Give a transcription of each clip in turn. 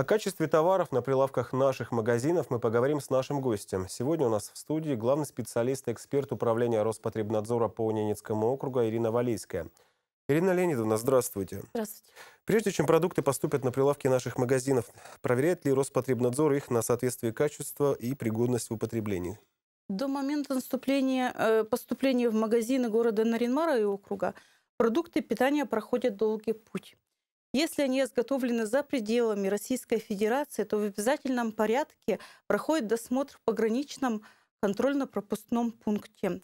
О качестве товаров на прилавках наших магазинов мы поговорим с нашим гостем. Сегодня у нас в студии главный специалист и эксперт управления Роспотребнадзора по Ненецкому округу Ирина Валейская. Ирина Леонидовна, здравствуйте. Здравствуйте. Прежде чем продукты поступят на прилавки наших магазинов, проверяет ли Роспотребнадзор их на соответствие качества и пригодность в употреблении? До момента наступления, э, поступления в магазины города Наринмара и округа продукты питания проходят долгий путь. Если они изготовлены за пределами Российской Федерации, то в обязательном порядке проходит досмотр в пограничном контрольно-пропускном пункте.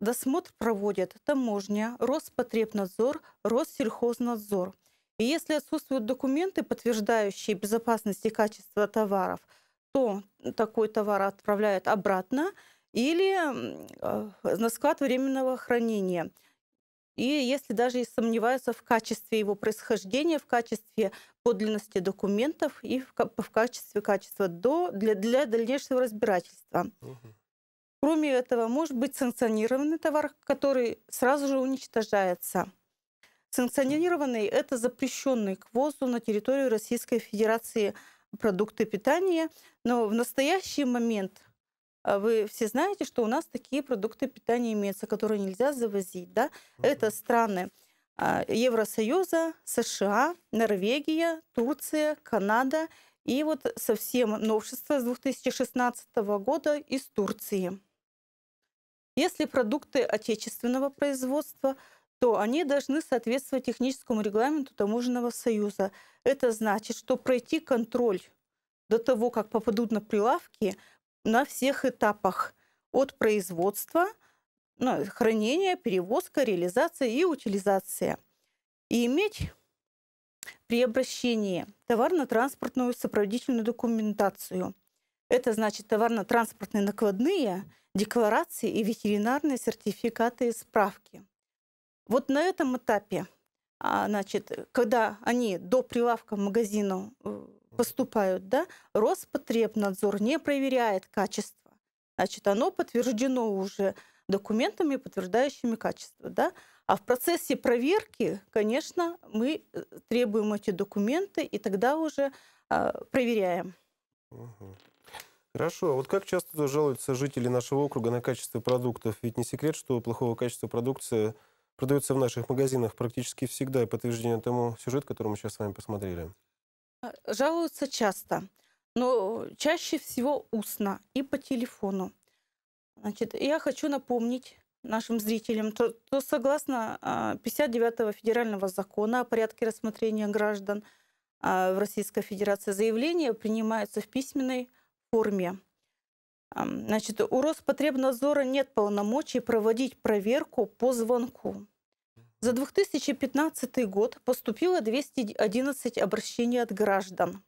Досмотр проводят таможня, Роспотребнадзор, Россельхознадзор. И если отсутствуют документы, подтверждающие безопасность и качество товаров, то такой товар отправляют обратно или э, на склад временного хранения – и если даже и сомневаются в качестве его происхождения, в качестве подлинности документов и в, в качестве качества до, для, для дальнейшего разбирательства. Угу. Кроме этого, может быть санкционированный товар, который сразу же уничтожается. Санкционированный – это запрещенный к ввозу на территорию Российской Федерации продукты питания, но в настоящий момент а вы все знаете, что у нас такие продукты питания имеются, которые нельзя завозить. Да? mm Это страны а, Евросоюза, США, Норвегия, Турция, Канада и вот совсем новшество с 2016 года из Турции. Если продукты отечественного производства, то они должны соответствовать техническому регламенту Таможенного союза. Это значит, что пройти контроль до того, как попадут на прилавки, на всех этапах от производства, ну, хранения, перевозка, реализация и утилизация. И иметь при обращении товарно-транспортную сопроводительную документацию. Это значит товарно-транспортные накладные, декларации и ветеринарные сертификаты и справки. Вот на этом этапе, а, значит, когда они до прилавка в магазину э, поступают, да, Роспотребнадзор не проверяет качество. Значит, оно подтверждено уже документами, подтверждающими качество, да. А в процессе проверки, конечно, мы э, требуем эти документы и тогда уже э, проверяем. Хорошо. А вот как часто жалуются жители нашего округа на качество продуктов? Ведь не секрет, что плохого качества продукция продается в наших магазинах практически всегда. И подтверждение тому сюжет, который мы сейчас с вами посмотрели. А, жалуются часто, но э, чаще всего устно и по телефону. Значит, я хочу напомнить нашим зрителям, что то согласно 59 а, федерального закона о порядке рассмотрения граждан а, в Российской Федерации заявления принимаются в письменной форме. Значит, у Роспотребнадзора нет полномочий проводить проверку по звонку. За 2015 год поступило 211 обращений от граждан.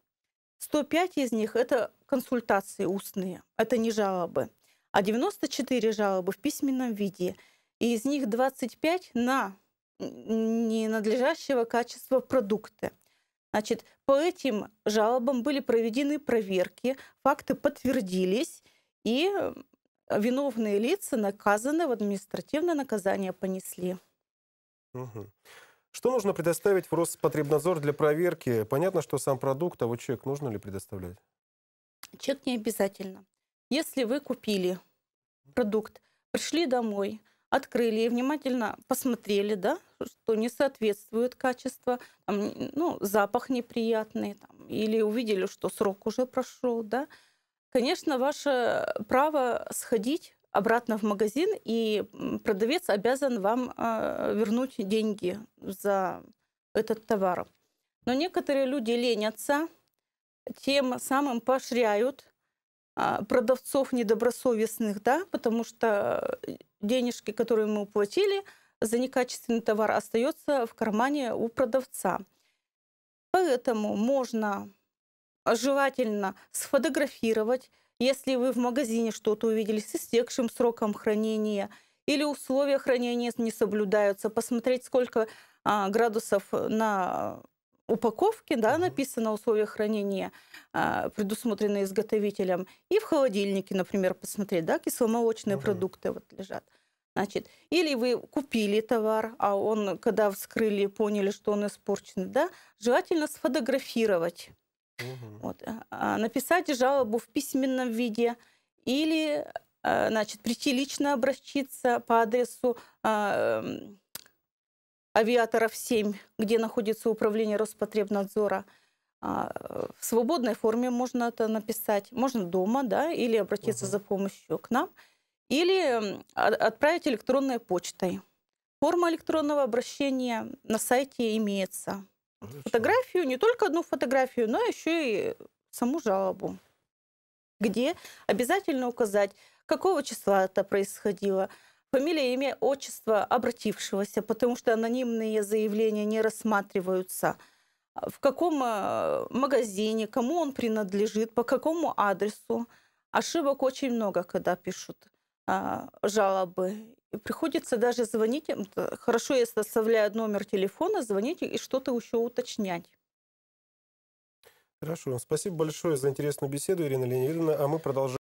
105 из них – это консультации устные, это не жалобы, а 94 жалобы в письменном виде, и из них 25 на ненадлежащего качества продукты. Значит, по этим жалобам были проведены проверки, факты подтвердились, и э, виновные лица наказаны в административное наказание понесли. Угу. Что нужно предоставить в Роспотребнадзор для проверки? Понятно, что сам продукт, а вот чек нужно ли предоставлять? Чек не обязательно. Если вы купили продукт, пришли домой, открыли и внимательно посмотрели, да, что не соответствует качество, там, ну, запах неприятный, там, или увидели, что срок уже прошел, да, конечно, ваше право сходить обратно в магазин, и продавец обязан вам а, вернуть деньги за этот товар. Но некоторые люди ленятся, тем самым поощряют а, продавцов недобросовестных, да, потому что э, денежки, которые мы уплатили за некачественный товар, остается в кармане у продавца. Поэтому можно а желательно сфотографировать, если вы в магазине что-то увидели с истекшим сроком хранения или условия хранения не соблюдаются, посмотреть, сколько а, градусов на упаковке да, написано условия хранения, а, предусмотренные изготовителем, и в холодильнике, например, посмотреть, да, кисломолочные угу. продукты вот лежат. Значит, или вы купили товар, а он, когда вскрыли, поняли, что он испорчен, да, желательно сфотографировать Угу. Вот. А, а написать жалобу в письменном виде или а, значит, прийти лично обращиться по адресу эм, авиаторов 7, где находится управление Роспотребнадзора. Э, в свободной форме можно это написать. Можно дома, да, или обратиться угу. за помощью к нам, или отправить электронной почтой. Форма электронного обращения на сайте имеется фотографию, не только одну фотографию, но еще и саму жалобу, где обязательно указать, какого числа это происходило, фамилия, имя, отчество обратившегося, потому что анонимные заявления не рассматриваются, а в каком а, магазине, кому он принадлежит, по какому адресу. Ошибок очень много, когда пишут а, жалобы приходится даже звонить, э, хорошо, если оставляют номер телефона, звонить и что-то еще уточнять. Хорошо, спасибо большое за интересную беседу, Ирина Леонидовна, а мы продолжаем.